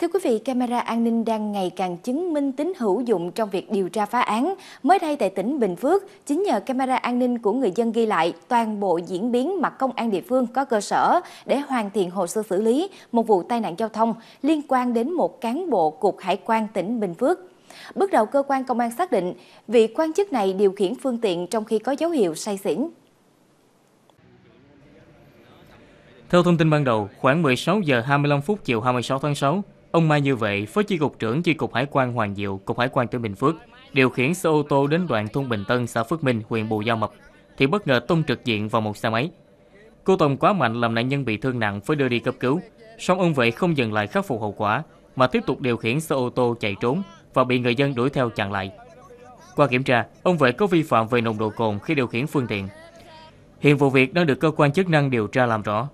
Thưa quý vị, camera an ninh đang ngày càng chứng minh tính hữu dụng trong việc điều tra phá án. Mới đây tại tỉnh Bình Phước, chính nhờ camera an ninh của người dân ghi lại toàn bộ diễn biến mà công an địa phương có cơ sở để hoàn thiện hồ sơ xử lý một vụ tai nạn giao thông liên quan đến một cán bộ Cục Hải quan tỉnh Bình Phước. Bước đầu cơ quan công an xác định, vị quan chức này điều khiển phương tiện trong khi có dấu hiệu say xỉn. Theo thông tin ban đầu, khoảng 16 giờ 25 phút chiều 26 tháng 6, Ông Mai như vậy, Phó Chi cục trưởng Chi cục Hải quan Hoàng Diệu, Cục Hải quan tỉnh Bình Phước điều khiển xe ô tô đến đoạn thôn Bình Tân, xã Phước Minh, huyện Bù Gia Mập thì bất ngờ tông trực diện vào một xe máy. Cô tông quá mạnh làm nạn nhân bị thương nặng phải đưa đi cấp cứu. Song ông vậy không dừng lại khắc phục hậu quả mà tiếp tục điều khiển xe ô tô chạy trốn và bị người dân đuổi theo chặn lại. Qua kiểm tra, ông vệ có vi phạm về nồng độ cồn khi điều khiển phương tiện. Hiện vụ việc đang được cơ quan chức năng điều tra làm rõ.